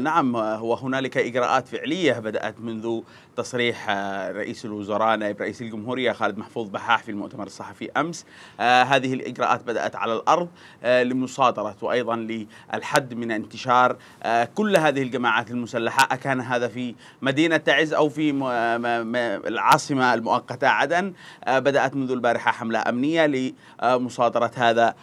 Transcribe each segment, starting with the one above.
نعم وهنالك إجراءات فعلية بدأت منذ تصريح آه، رئيس الوزراء نائب رئيس الجمهورية خالد محفوظ بحاح في المؤتمر الصحفي أمس آه، هذه الإجراءات بدأت على الأرض آه، لمصادرة وأيضا للحد من انتشار كل هذه الجماعات المسلحة أكان هذا في مدينة تعز أو في العاصمة المؤقتة عدن بدأت منذ البارحة حملة أمنية لمصادرة هذا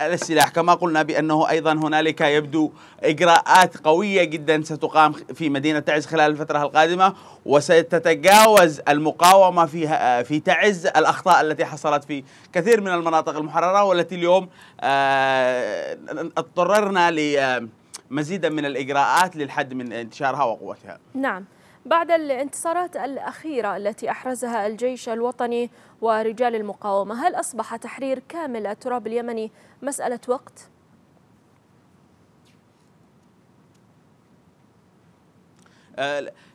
السلاح كما قلنا بأنه أيضا هنالك يبدو إجراءات قوية قوية جدا ستقام في مدينة تعز خلال الفترة القادمة وستتجاوز المقاومة فيها في تعز الأخطاء التي حصلت في كثير من المناطق المحررة والتي اليوم آه، اضطررنا لمزيدا من الإجراءات للحد من انتشارها وقوتها نعم بعد الانتصارات الأخيرة التي أحرزها الجيش الوطني ورجال المقاومة هل أصبح تحرير كامل التراب اليمني مسألة وقت؟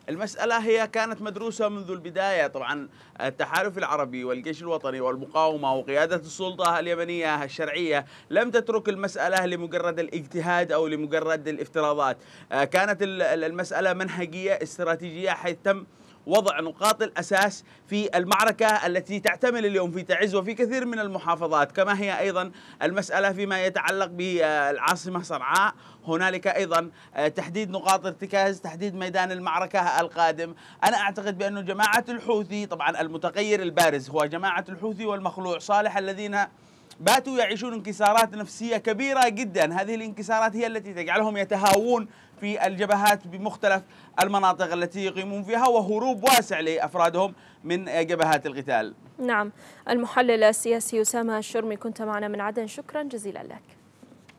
المسألة هي كانت مدروسة منذ البداية طبعا التحالف العربي والجيش الوطني والمقاومة وقيادة السلطة اليمنية الشرعية لم تترك المسألة لمجرد الاجتهاد أو لمجرد الافتراضات آه، كانت المسألة منهجية استراتيجية حيث تم وضع نقاط الأساس في المعركة التي تعتمل اليوم في تعز وفي كثير من المحافظات كما هي أيضا المسألة فيما يتعلق بالعاصمة صنعاء هنالك أيضا آه، تحديد نقاط ارتكاز تحديد ميدان المعركة القادم أنا أعتقد بأن جماعة الحوثي طبعا المتغير البارز هو جماعة الحوثي والمخلوع صالح الذين باتوا يعيشون انكسارات نفسية كبيرة جدا هذه الانكسارات هي التي تجعلهم يتهاوون في الجبهات بمختلف المناطق التي يقيمون فيها وهروب واسع لأفرادهم من جبهات القتال نعم المحلل السياسي أسامة الشرمي كنت معنا من عدن شكرا جزيلا لك